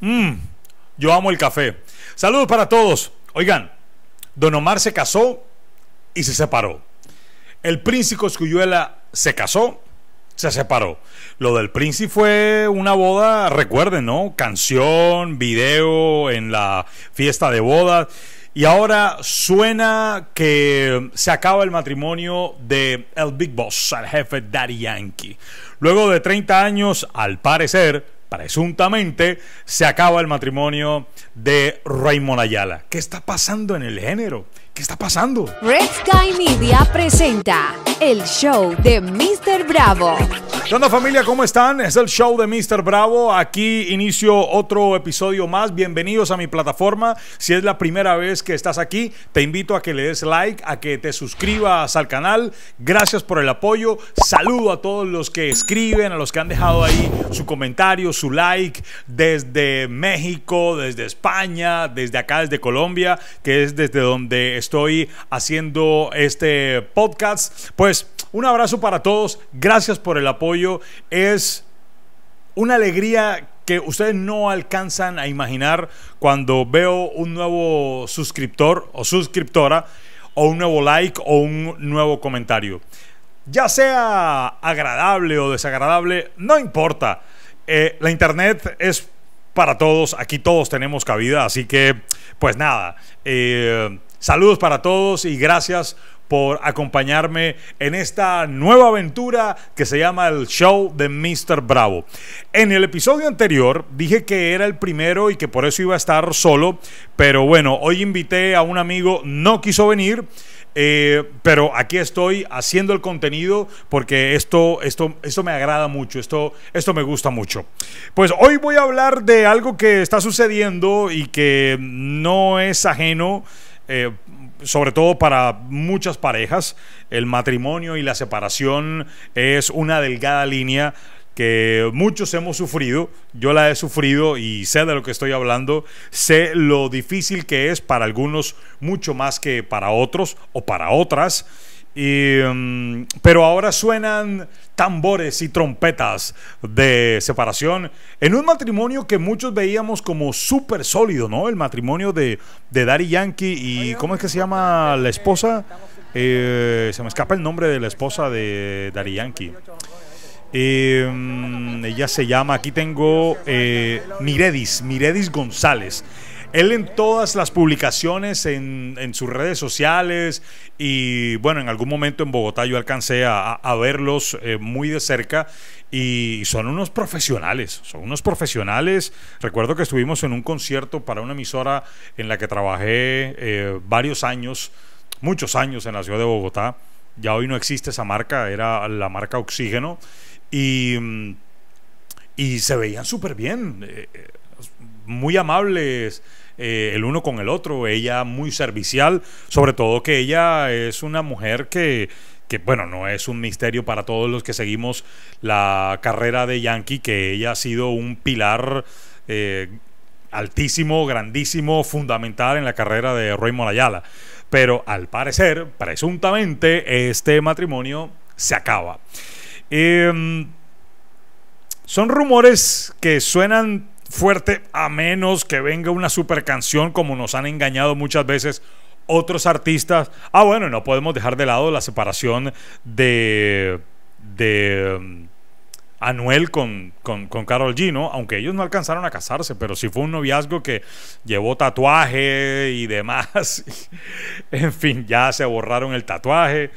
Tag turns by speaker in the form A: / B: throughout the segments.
A: Mm, yo amo el café. Saludos para todos. Oigan, Don Omar se casó y se separó. El príncipe Escuyuela se casó, se separó. Lo del príncipe fue una boda, recuerden, ¿no? Canción, video en la fiesta de boda. Y ahora suena que se acaba el matrimonio de el Big Boss, el jefe Daddy Yankee. Luego de 30 años, al parecer, presuntamente se acaba el matrimonio de Raymond Ayala. ¿Qué está pasando en el género? ¿Qué está pasando? Red Sky Media presenta el show de Mr. Bravo. ¿Qué onda familia? ¿Cómo están? Es el show de Mr. Bravo. Aquí inicio otro episodio más. Bienvenidos a mi plataforma. Si es la primera vez que estás aquí, te invito a que le des like, a que te suscribas al canal. Gracias por el apoyo. Saludo a todos los que escriben, a los que han dejado ahí su comentario, su like, desde México, desde España, desde acá, desde Colombia, que es desde donde estoy haciendo este podcast. Pues un abrazo para todos, gracias por el apoyo, es una alegría que ustedes no alcanzan a imaginar cuando veo un nuevo suscriptor o suscriptora o un nuevo like o un nuevo comentario. Ya sea agradable o desagradable, no importa. Eh, la internet es para todos, aquí todos tenemos cabida, así que pues nada, eh, Saludos para todos y gracias por acompañarme en esta nueva aventura que se llama el show de Mr. Bravo. En el episodio anterior dije que era el primero y que por eso iba a estar solo, pero bueno, hoy invité a un amigo, no quiso venir. Eh, pero aquí estoy haciendo el contenido porque esto, esto, esto me agrada mucho, esto, esto me gusta mucho. Pues hoy voy a hablar de algo que está sucediendo y que no es ajeno eh, sobre todo para muchas parejas, el matrimonio y la separación es una delgada línea que muchos hemos sufrido, yo la he sufrido y sé de lo que estoy hablando, sé lo difícil que es para algunos mucho más que para otros o para otras y, em, pero ahora suenan tambores y trompetas de separación en un matrimonio que muchos veíamos como súper sólido, ¿no? El matrimonio de, de Daddy Yankee y ¿cómo es que se llama la esposa? Eh, se me escapa el nombre de la esposa de Daddy Yankee. Em, ella se llama, aquí tengo eh, Miredis, Miredis González. Él en todas las publicaciones, en, sus redes sociales y bueno, en algún momento en Bogotá yo alcancé a, verlos eh, muy de cerca y son unos profesionales, son unos profesionales. Recuerdo que estuvimos en un concierto para una emisora en la que trabajé eh, varios años, muchos años en la ciudad de Bogotá. Ya hoy no existe esa marca, era la marca Oxígeno y, mm, y se veían súper bien. Eh, muy amables eh, el uno con el otro, ella muy servicial, sobre todo que ella es una mujer que bueno, no es un misterio para todos los que seguimos la carrera de Yankee, que ella ha sido un pilar eh, altísimo, grandísimo, fundamental en la carrera de Roy Morayala Pero al parecer, presuntamente, este matrimonio se acaba. Em, son rumores que suenan fuerte a menos que venga una super canción como nos han engañado muchas veces otros artistas. Ah, bueno, no podemos dejar de lado la separación de mm, Anuel con, con, con, Carol G, Aunque ellos no alcanzaron a casarse, pero sí fue un noviazgo que llevó tatuaje y demás. en fin, ya se borraron el tatuaje.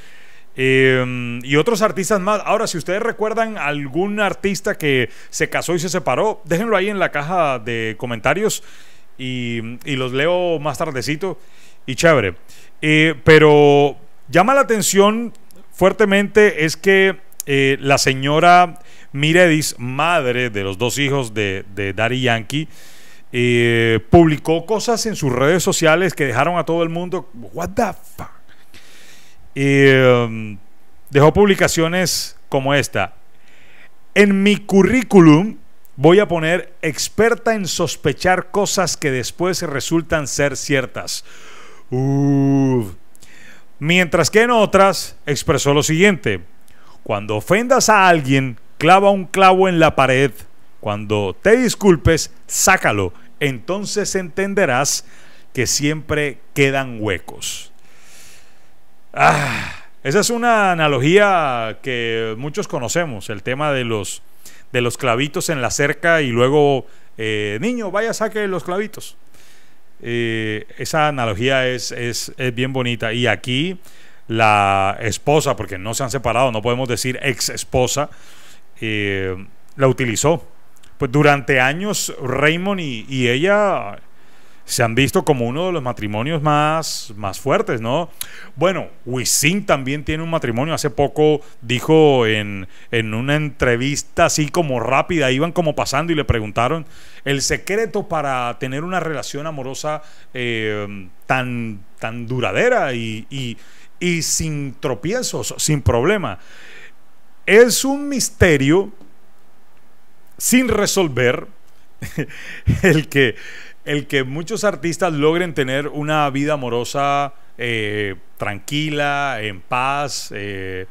A: Em, y otros artistas más. Ahora, si ustedes recuerdan algún artista que se casó y se separó, déjenlo ahí en la caja de comentarios y, los leo más tardecito. Y chévere. Eh, pero llama la atención fuertemente es que eh, la señora Miredis, madre de los dos hijos de, de Daddy Yankee, eh, publicó cosas en sus redes sociales que dejaron a todo el mundo, what the fuck y em, dejó publicaciones como esta. En mi currículum voy a poner experta en sospechar cosas que después resultan ser ciertas. Mientras que en otras expresó lo siguiente. Cuando ofendas a alguien, clava un clavo en la pared. Cuando te disculpes, sácalo. Entonces entenderás que siempre quedan huecos. Ah, esa es una analogía que muchos conocemos, el tema de los, de los clavitos en la cerca y luego, eh, niño, vaya, saque los clavitos. Eh, esa analogía es, bien bonita. Y aquí la esposa, porque no se han separado, no podemos decir ex esposa, eh, la utilizó. Pues durante años Raymond y ella se han visto como uno de los matrimonios más, más fuertes, ¿no? Bueno, Wisin también tiene un matrimonio. Hace poco dijo en, en una entrevista así como rápida, iban como pasando y le preguntaron el secreto para tener una relación amorosa em, tan, tan duradera y, y, y sin tropiezos, sin problema. Es un misterio sin resolver el que el que muchos artistas logren tener una vida amorosa eh, tranquila, en paz, eh,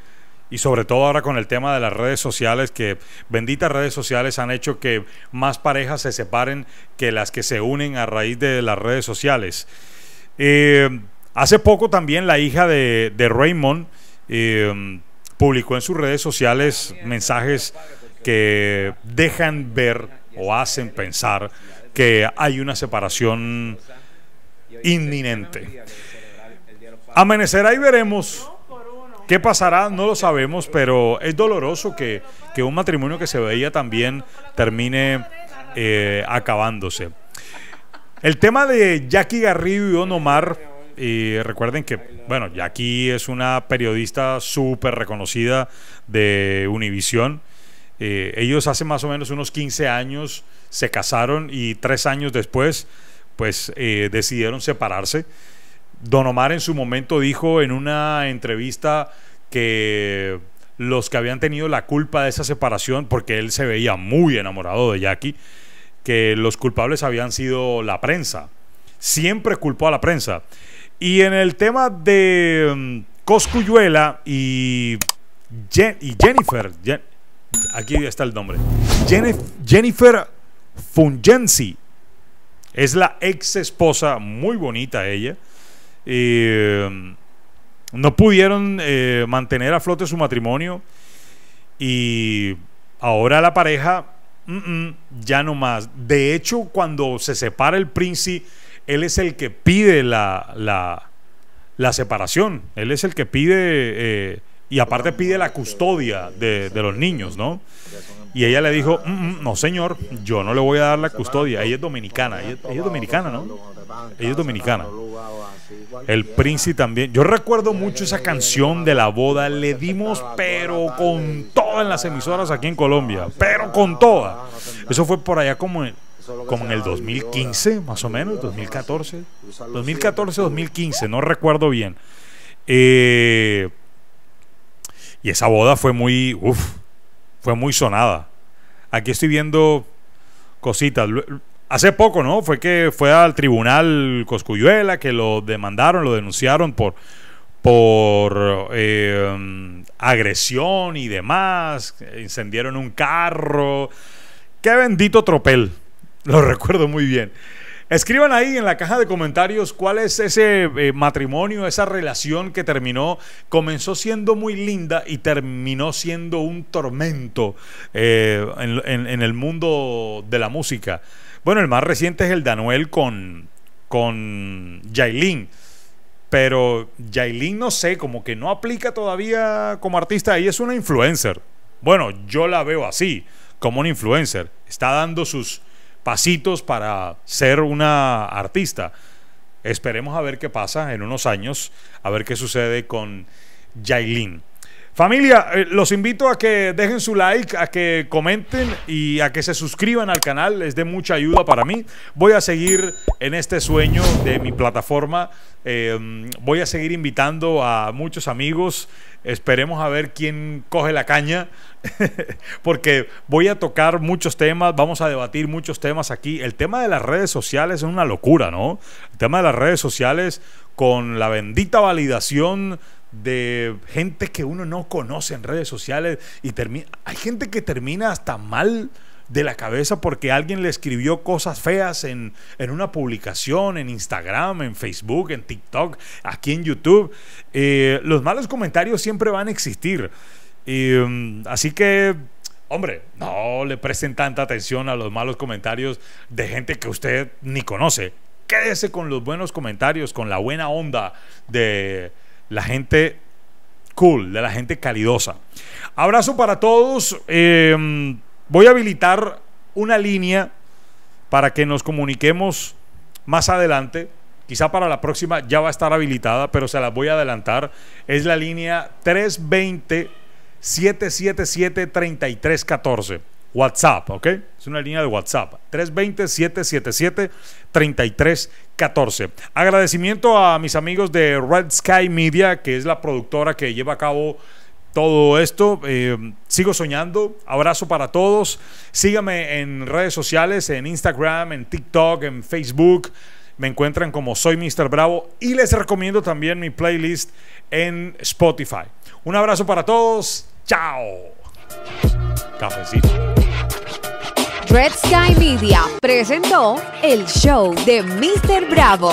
A: y sobre todo ahora con el tema de las redes sociales, que benditas redes sociales han hecho que más parejas se separen que las que se unen a raíz de las redes sociales. Eh, hace poco también la hija de, de Raymond publicó en sus redes sociales mensajes que dejan ver o hacen pensar que hay una separación inminente. Amanecerá y veremos qué pasará, no lo sabemos, pero es doloroso que, un matrimonio que se veía también termine eh, acabándose. El tema de Jackie Garrido y Don Omar, recuerden que, bueno, Jackie es una periodista súper reconocida de Univisión. Eh, ellos hace más o menos unos 15 años se casaron y tres años después pues eh, decidieron separarse. Don Omar en su momento dijo en una entrevista que los que habían tenido la culpa de esa separación, porque él se veía muy enamorado de Jackie, que los culpables habían sido la prensa. Siempre culpó a la prensa. Y en el tema de mm, Coscuyuela y, Jennifer, Aquí está el nombre. Jennifer Fungensi. Es la ex esposa, muy bonita ella. Um, no pudieron eh, mantener a flote su matrimonio. Y ahora la pareja, mm, mm, ya no más. De hecho, cuando se separa el príncipe, él es el que pide la, la, separación. Él es el que pide eh, y aparte pide la custodia de, los niños, ¿no? Y ella le dijo, mm, mm, no señor, yo no le voy a dar la custodia. Ella es dominicana, ella, es dominicana, ¿no? Ella es dominicana. El Princi también. Yo recuerdo mucho esa canción de la boda. Le dimos, pero con todas en las emisoras aquí en Colombia. Pero con todas. Eso fue por allá como en, como en el 2015, más o menos, 2014. 2014, 2015, no recuerdo bien. Eh, y esa boda fue muy, uff, fue muy sonada. Aquí estoy viendo cositas. Hace poco, ¿no? Fue que fue al tribunal Coscuyuela que lo demandaron, lo denunciaron por, por eh, agresión y demás. incendieron un carro. Qué bendito tropel. Lo recuerdo muy bien. Escriban ahí en la caja de comentarios cuál es ese eh, matrimonio, esa relación que terminó, comenzó siendo muy linda y terminó siendo un tormento eh, en, el mundo de la música. Bueno, el más reciente es el de Anuel con, con Yailin. Pero Yailin, no sé, como que no aplica todavía como artista. y es una influencer. Bueno, yo la veo así, como una influencer. Está dando sus, pasitos para ser una artista. Esperemos a ver qué pasa en unos años, a ver qué sucede con Jailin. Familia, eh, los invito a que dejen su like, a que comenten y a que se suscriban al canal. Es de mucha ayuda para mí. Voy a seguir en este sueño de mi plataforma. Em, voy a seguir invitando a muchos amigos. Esperemos a ver quién coge la caña. Porque voy a tocar muchos temas. Vamos a debatir muchos temas aquí. El tema de las redes sociales es una locura, ¿no? El tema de las redes sociales con la bendita validación de gente que uno no conoce en redes sociales y termina hay gente que termina hasta mal de la cabeza porque alguien le escribió cosas feas en, una publicación, en Instagram, en Facebook, en TikTok, aquí en YouTube. Eh, los malos comentarios siempre van a existir. Mm, así que Hombre, no le presten tanta atención a los malos comentarios de gente que usted ni conoce. Quédese con los buenos comentarios, con la buena onda de la gente cool, de la gente calidosa. Abrazo para todos. Em, voy a habilitar una línea para que nos comuniquemos más adelante. Quizá para la próxima ya va a estar habilitada, pero se la voy a adelantar. Es la línea 320 777 3314. WhatsApp, ¿ok? Es una línea de WhatsApp. 320-777-3314. Agradecimiento a mis amigos de Red Sky Media, que es la productora que lleva a cabo todo esto. Eh, sigo soñando. Abrazo para todos. síganme en redes sociales, en Instagram, en TikTok, en Facebook. Me encuentran como Soy Mr. Bravo y les recomiendo también mi playlist en Spotify. Un abrazo para todos. Chao. Cafecito. Red Sky Media presentó el show de Mr. Bravo.